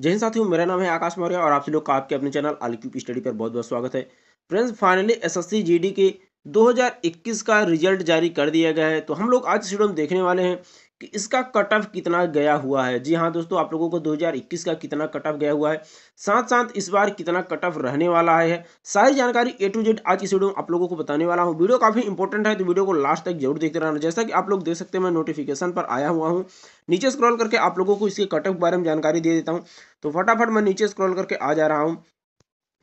जय हिंद साथियों मेरा नाम है आकाश मौर्य और आप सभी लोग का आपके अपने चैनल आलिक्यूब स्टडी पर बहुत बहुत स्वागत है फ्रेंड्स फाइनली एसएससी जीडी के 2021 का रिजल्ट जारी कर दिया गया है तो हम लोग आज वीडियो में देखने वाले हैं कि इसका कट ऑफ कितना गया हुआ है जी हाँ दोस्तों आप लोगों को 2021 का कितना कट ऑफ गया हुआ है साथ साथ इस बार कितना कट ऑफ रहने वाला है सारी जानकारी ए टू जेड आज इस वीडियो में आप लोगों को बताने वाला हूँ वीडियो काफ़ी इंपॉर्टेंट है तो वीडियो को लास्ट तक जरूर देखते रहना जैसा कि आप लोग देख सकते हैं मैं नोटिफिकेशन पर आया हुआ हूँ नीचे स्क्रॉल करके आप लोगों को इसके कट ऑफ के बारे में जानकारी दे देता हूँ तो फटाफट मैं नीचे स्क्रॉल करके आ जा रहा हूँ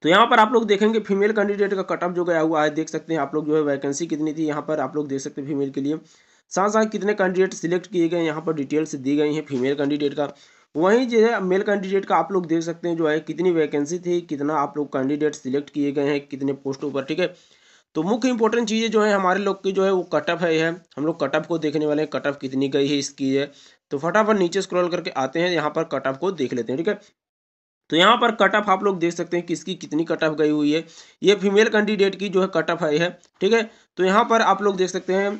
तो यहाँ पर आप लोग देखेंगे फीमेल कैंडिडेट का कट ऑफ जो गया हुआ है देख सकते हैं आप लोग जो है वैकेंसी कितनी थी यहाँ पर आप लोग देख सकते हैं फीमेल के लिए साथ साथ कितने कैंडिडेट सिलेक्ट किए गए यहाँ पर डिटेल्स दी गई हैं फीमेल कैंडिडेट का वहीं जो है मेल कैंडिडेट का आप लोग देख सकते हैं जो है कितनी वैकेंसी थी कितना आप लोग कैंडिडेट सिलेक्ट किए गए हैं कितने पोस्टों पर ठीक है तो मुख्य इंपॉर्टेंट चीज़ें जो है हमारे लोग की जो है वो कटअप है यह हम लोग कटअप को देखने वाले हैं कटअप कितनी गई है इसकी है तो फटाफट नीचे स्क्रॉल करके आते हैं यहाँ पर कटअप को देख लेते हैं ठीक है तो यहाँ पर कटअप आप लोग देख सकते हैं किसकी कितनी कटअप गई हुई है ये फीमेल कैंडिडेट की जो है कटअप आई है ठीक है तो यहाँ पर आप लोग देख सकते हैं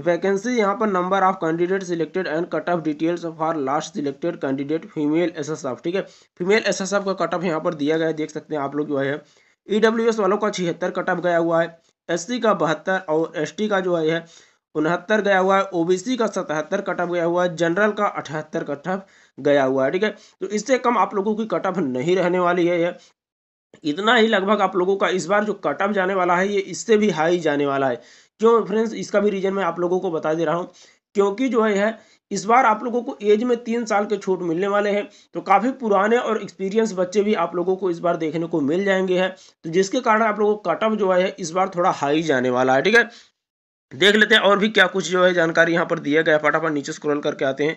वैकेंसी यहाँ पर number of candidate selected and cut off details for last selected candidate female S S F ठीक है फीमेल एस एस एफ का कट ऑफ यहाँ पर दिया गया है देख सकते हैं आप लोग जो है ई डब्ल्यू एस वालों का छिहत्तर कट ऑफ गया हुआ है एस सी का बहत्तर और एस टी का जो है उनहत्तर गया हुआ है ओबीसी का सतहत्तर कट ऑफ गया हुआ है जनरल का अठहत्तर कट ऑफ गया हुआ है ठीक है तो इससे कम आप लोगों की कट ऑफ नहीं रहने वाली है ये इतना ही लगभग आप लोगों का इस बार जो कट ऑफ जाने वाला है ये इससे भी हाई जाने वाला है जो फ्रेंड्स इसका भी रीज़न मैं आप लोगों को बता दे रहा हूँ क्योंकि जो है इस बार आप लोगों को एज में तीन साल के छूट मिलने वाले हैं तो काफ़ी पुराने और एक्सपीरियंस बच्चे भी आप लोगों को इस बार देखने को मिल जाएंगे हैं तो जिसके कारण आप लोगों का कट ऑफ जो है इस बार थोड़ा हाई जाने वाला है ठीक है देख लेते हैं और भी क्या कुछ जो है जानकारी यहाँ पर दिया गया फटाफट नीचे स्क्रॉल करके आते हैं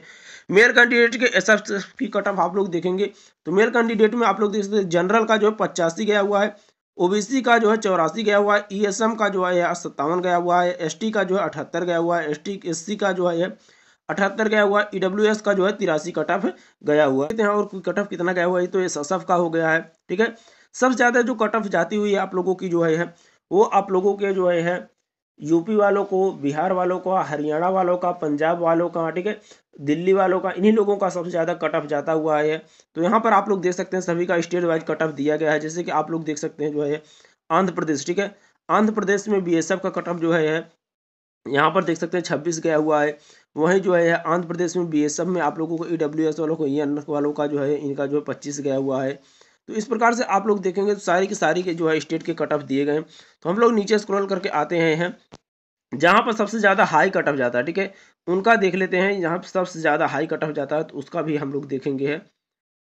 मेल कैंडिडेट के एस की कट ऑफ आप लोग देखेंगे तो मेल कैंडिडेट में आप लोग देख सकते हैं जनरल का जो है पचासी गया हुआ है ओबीसी का जो है चौरासी गया हुआ है ईएसएम e का जो है सत्तावन गया हुआ है एसटी का जो है अठहत्तर गया हुआ है एसटी एससी का जो है अठहत्तर गया हुआ है एस e का जो है तिरासी कट ऑफ गया हुआ है और कट ऑफ कितना गया हुआ है तो ये ससफ का हो गया है ठीक है सबसे ज़्यादा जो कट ऑफ जाती हुई है आप लोगों की जो है वो आप लोगों के जो है यूपी वालों को बिहार वालों का हरियाणा वालों का पंजाब वालों का ठीक है दिल्ली वालों का इन्हीं लोगों का सबसे ज़्यादा कट ऑफ जाता हुआ है तो यहाँ पर आप लोग देख सकते हैं सभी का स्टेट वाइज कट ऑफ दिया गया है जैसे कि आप लोग देख सकते हैं जो है आंध्र प्रदेश ठीक है आंध्र प्रदेश में बी का कट ऑफ जो है यहाँ पर देख सकते हैं छब्बीस गया हुआ है वहीं जो है आंध्र प्रदेश में बी में आप लोगों को ई e वालों को ई e वालों का जो है इनका जो है पच्चीस गया हुआ है तो इस प्रकार से आप लोग देखेंगे तो सारी की सारी के जो है स्टेट के कट ऑफ दिए गए तो हम लोग नीचे स्क्रॉल करके आते हैं जहाँ पर सबसे ज़्यादा हाई कट ऑफ जाता है ठीक है उनका देख लेते हैं यहाँ पर सबसे ज़्यादा हाई कट ऑफ जाता है तो उसका भी हम लोग देखेंगे है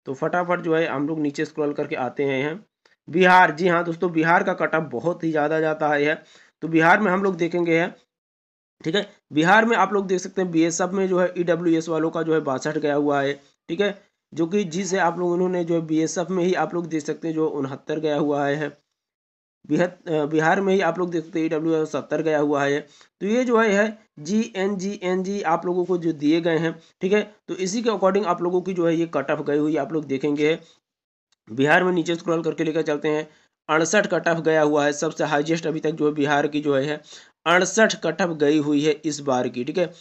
तो फटाफट जो है हम लोग नीचे स्क्रॉल करके आते हैं बिहार जी हाँ दोस्तों बिहार का कट ऑफ बहुत ही ज़्यादा जाता है तो बिहार में हम लोग देखेंगे है ठीक है बिहार में आप लोग देख सकते हैं बी में जो है ई e वालों का जो है बासठ गया हुआ है ठीक है जो कि जिसे आप लोग उन्होंने जो बी में ही आप लोग देख सकते हैं जो उनहत्तर गया हुआ है बिहत बिहार में ही आप लोग देख सकते हैं ई डब्ल्यू सत्तर गया हुआ है तो ये जो है, G N G N G आप लोगों को जो दिए गए हैं ठीक है तो इसी के अकॉर्डिंग आप लोगों की जो है ये कट ऑफ गई हुई आप लोग देखेंगे बिहार में नीचे स्क्रॉल करके लेकर चलते हैं अड़सठ कट ऑफ गया हुआ है सबसे हाइजेस्ट अभी तक जो है बिहार की जो है अड़सठ कट ऑफ गई हुई है इस बार की ठीक है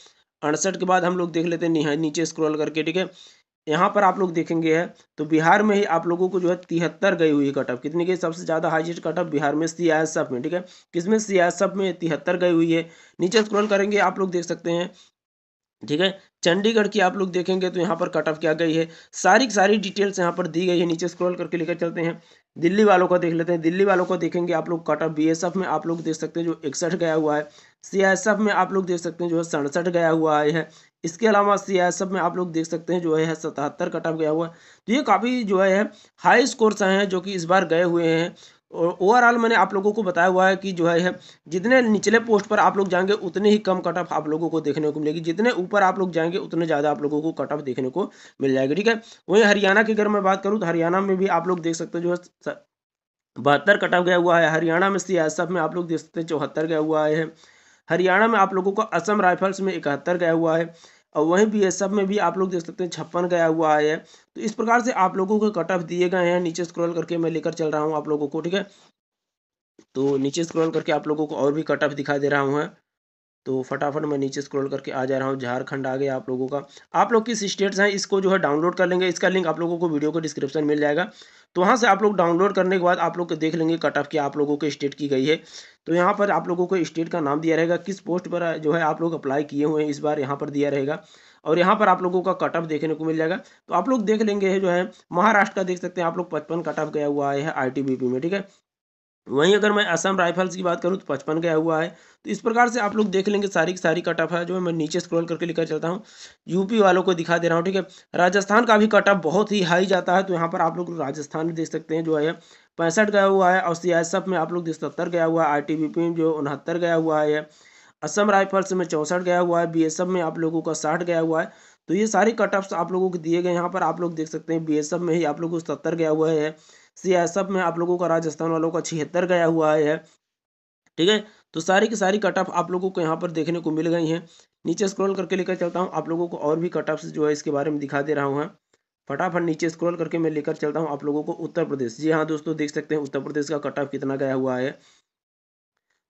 अड़सठ के बाद हम लोग देख लेते हैं नीचे स्क्रॉल करके ठीक है यहाँ पर आप लोग देखेंगे है तो बिहार में ही आप लोगों को जो है तिहत्तर गई हुई कटअप कितनी गई सबसे ज़्यादा हाईएस्ट कटअप बिहार में सी में ठीक है किसमें सी में तिहत्तर गई हुई है नीचे स्क्रॉल करेंगे आप लोग देख सकते हैं ठीक है चंडीगढ़ की आप लोग देखेंगे तो यहाँ पर कट ऑफ क्या गई है सारी सारी डिटेल्स यहाँ पर दी गई है नीचे स्क्रॉल करके लेकर चलते हैं दिल्ली वालों का देख लेते हैं दिल्ली वालों को देखेंगे आप लोग कट ऑफ बी में आप लोग देख सकते हैं जो इकसठ गया हुआ है सी में आप लोग देख सकते हैं जो है सड़सठ गया हुआ है इसके अलावा सी में आप लोग देख सकते हैं जो है सतहत्तर कट ऑफ गया हुआ है तो ये काफ़ी जो है हाई स्कोर्स आए हैं जो कि इस बार गए हुए हैं ओवरऑल मैंने आप लोगों को बताया हुआ है कि जो है जितने निचले पोस्ट पर आप लोग जाएंगे उतने ही कम कट ऑफ आप लोगों को देखने को मिलेगी जितने ऊपर आप लोग जाएंगे उतने ज़्यादा आप लोगों को कट ऑफ देखने को मिल जाएगी ठीक है वहीं हरियाणा की अगर मैं बात करूँ तो हरियाणा में भी आप लोग देख सकते जो है बहत्तर कट ऑफ गया हुआ है हरियाणा में सियासत में आप लोग देख सकते हैं चौहत्तर गया हुआ है हरियाणा में आप लोगों को असम राइफल्स में इकहत्तर गया हुआ है और वहीं बी एस में भी आप लोग देख सकते हैं छप्पन गया हुआ आया है तो इस प्रकार से आप लोगों के कट ऑफ दिए गए हैं नीचे स्क्रॉल करके मैं लेकर चल रहा हूँ आप लोगों को ठीक है तो नीचे स्क्रॉल करके आप लोगों को और भी कट ऑफ दिखा दे रहा हूँ तो फटाफट मैं नीचे स्क्रॉल करके आ जा रहा हूँ झारखंड आ गया आप लोगों का आप लोग किस स्टेट्स हैं इसको जो है डाउनलोड कर लेंगे इसका लिंक आप लोगों को वीडियो को डिस्क्रिप्शन मिल जाएगा तो वहाँ से आप लोग डाउनलोड करने के बाद आप लोग देख लेंगे कट ऑफ की आप लोगों के स्टेट की गई है तो यहाँ पर आप लोगों को स्टेट का नाम दिया रहेगा किस पोस्ट पर जो है आप लोग अप्लाई किए हुए हैं इस बार यहाँ पर दिया रहेगा और यहाँ पर आप लोगों का कट ऑफ देखने को मिल जाएगा तो आप लोग देख लेंगे जो है महाराष्ट्र का देख सकते हैं आप लोग पचपन कट ऑफ गया हुआ है आई में ठीक है वहीं अगर मैं असम राइफल्स की बात करूं तो पचपन गया हुआ है तो इस प्रकार से आप लोग देख लेंगे सारी की सारी कट ऑफ है जो मैं नीचे स्क्रॉल करके लेकर चलता हूं यूपी वालों को दिखा दे रहा हूं ठीक है राजस्थान का भी कट ऑफ बहुत ही हाई जाता है तो यहाँ पर आप लोग राजस्थान देख सकते हैं जो है पैंसठ गया हुआ है और सी में आप लोग सत्तर गया हुआ है आई में जो उनहत्तर गया हुआ है असम राइफल्स में चौंसठ गया हुआ है बी में आप लोगों का साठ गया हुआ है तो ये सारे कट ऑफ्स आप लोगों को दिए गए यहाँ पर आप लोग देख सकते हैं बी में ही आप लोगों को सत्तर गया हुआ है सियासत में आप लोगों का राजस्थान वालों का छिहत्तर गया हुआ है ठीक है तो सारी की सारी कट ऑफ आप लोगों को यहाँ पर देखने को मिल गई हैं नीचे स्क्रॉल करके लेकर चलता हूँ आप लोगों को और भी कट ऑफ जो है इसके बारे में दिखा दे रहा हूँ फटाफट नीचे स्क्रॉल करके मैं लेकर चलता हूँ आप लोगों को उत्तर प्रदेश जी हाँ दोस्तों देख सकते हैं उत्तर प्रदेश का कट ऑफ कितना गया हुआ है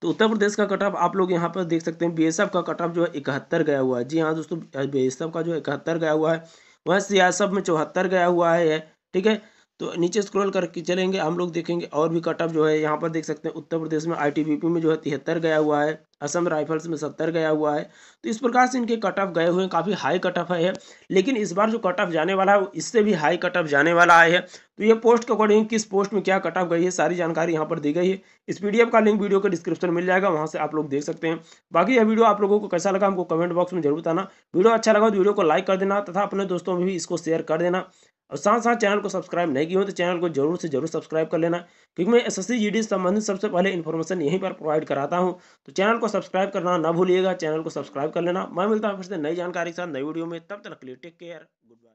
तो उत्तर प्रदेश का कट ऑफ आप लोग यहाँ पर देख सकते हैं बी का कट ऑफ जो है इकहत्तर गया हुआ है जी हाँ दोस्तों बी का जो इकहत्तर गया हुआ है वह सियासत में चौहत्तर गया हुआ है ठीक है तो नीचे स्क्रॉल करके चलेंगे हम लोग देखेंगे और भी कटअप जो है यहाँ पर देख सकते हैं उत्तर प्रदेश में आईटीबीपी में जो है तिहत्तर गया हुआ है असम राइफल्स में सत्तर गया हुआ है तो इस प्रकार से इनके कट ऑफ गए हुए हैं काफ़ी हाई कट ऑफ है लेकिन इस बार जो कट ऑफ जाने वाला है इससे भी हाई कट ऑफ जाने वाला आए है तो ये पोस्ट के अकॉर्डिंग किस पोस्ट में क्या कट ऑफ गई है सारी जानकारी यहाँ पर दी गई है इस पी का लिंक वीडियो के डिस्क्रिप्शन मिल जाएगा वहाँ से आप लोग देख सकते हैं बाकी यह वीडियो आप लोगों को कैसा लगा हमको कमेंट बॉक्स में जरूर बताना वीडियो अच्छा लगा तो वीडियो को लाइक कर देना तथा अपने दोस्तों में भी इसको शेयर कर देना और साथ साथ चैनल को सब्सक्राइब नहीं किए हो तो चैनल को जरूर से जरूर सब्सक्राइब कर लेना क्योंकि मैं एस एस सी संबंधित सबसे पहले इन्फॉर्मेशन यहीं पर प्रोवाइड कराता हूँ तो चैनल को सब्सक्राइब करना ना भूलिएगा चैनल को सब्सक्राइब कर लेना मैं मिलता हूँ फिर से नई जानकारी के साथ नई वीडियो में तब तक लिए टेक केयर गुड बाय